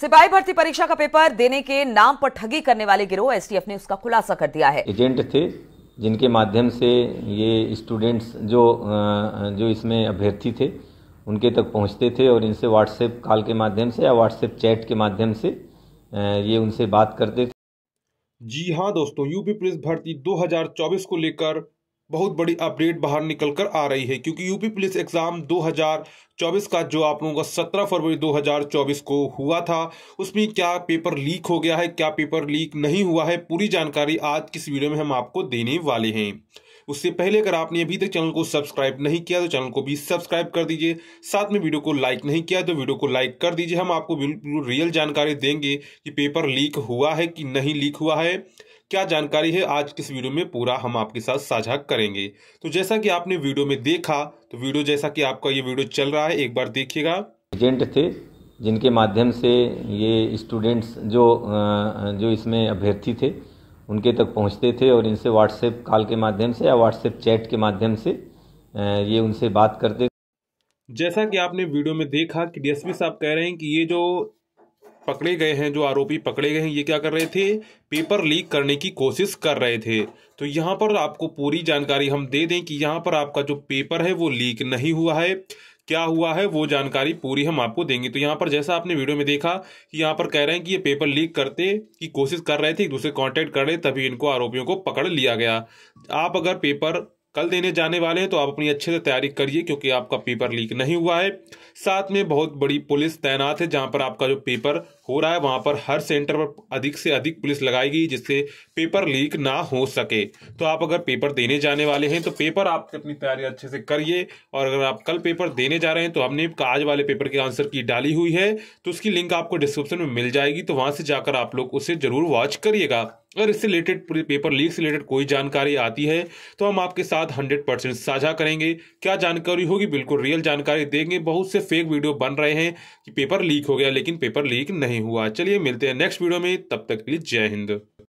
सिपाही भर्ती परीक्षा का पेपर देने के नाम पर ठगी करने वाले गिरोह एसटीएफ ने उसका खुलासा कर दिया है एजेंट थे जिनके माध्यम से ये स्टूडेंट्स जो जो इसमें अभ्यर्थी थे उनके तक पहुंचते थे और इनसे व्हाट्सएप कॉल के माध्यम से या व्हाट्सएप चैट के माध्यम से ये उनसे बात करते थे जी हाँ दोस्तों यूपी पुलिस भर्ती 2024 को लेकर बहुत बड़ी अपडेट बाहर निकल कर आ रही है क्योंकि यूपी पुलिस एग्ज़ाम 2024 का जो आप लोगों का 17 फरवरी 2024 को हुआ था उसमें क्या पेपर लीक हो गया है क्या पेपर लीक नहीं हुआ है पूरी जानकारी आज किस वीडियो में हम आपको देने वाले हैं उससे पहले अगर आपने अभी तक चैनल को सब्सक्राइब नहीं किया तो चैनल को भी सब्सक्राइब कर दीजिए साथ में वीडियो को लाइक नहीं किया तो वीडियो को लाइक कर दीजिए हम आपको बिल्कुल रियल जानकारी देंगे कि पेपर लीक हुआ है कि नहीं लीक हुआ है क्या जानकारी है आज किस वीडियो में पूरा हम आपके साथ साझा करेंगे तो जैसा कि आपने वीडियो में देखा तो वीडियो जैसा कि आपका ये वीडियो चल रहा है एक बार देखिएगा एजेंट थे जिनके माध्यम से ये स्टूडेंट्स जो जो इसमें अभ्यर्थी थे उनके तक पहुँचते थे और इनसे व्हाट्सएप कॉल के माध्यम से या व्हाट्सएप चैट के माध्यम से ये उनसे बात करते जैसा कि आपने वीडियो में देखा कि डीएसपी साहब कह रहे हैं कि ये जो पकड़े गए हैं जो आरोपी पकड़े गए हैं ये क्या कर रहे थे पेपर लीक करने की कोशिश कर रहे थे तो यहाँ पर आपको पूरी जानकारी हम दे दें कि यहाँ पर आपका जो पेपर है वो लीक नहीं हुआ है क्या हुआ है वो जानकारी पूरी हम आपको देंगे तो यहाँ पर जैसा आपने वीडियो में देखा कि यहाँ पर कह रहे हैं कि ये पेपर लीक करते की कोशिश कर रहे थे एक दूसरे कॉन्टेक्ट कर रहे तभी इनको आरोपियों को पकड़ लिया गया आप अगर पेपर कल देने जाने वाले हैं तो आप अपनी अच्छे से तैयारी करिए क्योंकि आपका पेपर लीक नहीं हुआ है साथ में बहुत बड़ी पुलिस तैनात है जहां पर आपका जो पेपर हो रहा है वहां पर हर सेंटर पर अधिक से अधिक पुलिस लगाएगी जिससे पेपर लीक ना हो सके तो आप अगर पेपर देने जाने वाले हैं तो पेपर आप अपनी तैयारी अच्छे से करिए और अगर आप कल पेपर देने जा रहे हैं तो हमने आज वाले पेपर के आंसर की डाली हुई है तो उसकी लिंक आपको डिस्क्रिप्शन में मिल जाएगी तो वहाँ से जाकर आप लोग उसे ज़रूर वॉच करिएगा अगर इससे रिलेटेड पूरे पेपर लीक से रिलेटेड कोई जानकारी आती है तो हम आपके साथ हंड्रेड परसेंट साझा करेंगे क्या जानकारी होगी बिल्कुल रियल जानकारी देंगे बहुत से फेक वीडियो बन रहे हैं कि पेपर लीक हो गया लेकिन पेपर लीक नहीं हुआ चलिए मिलते हैं नेक्स्ट वीडियो में तब तक के लिए जय हिंद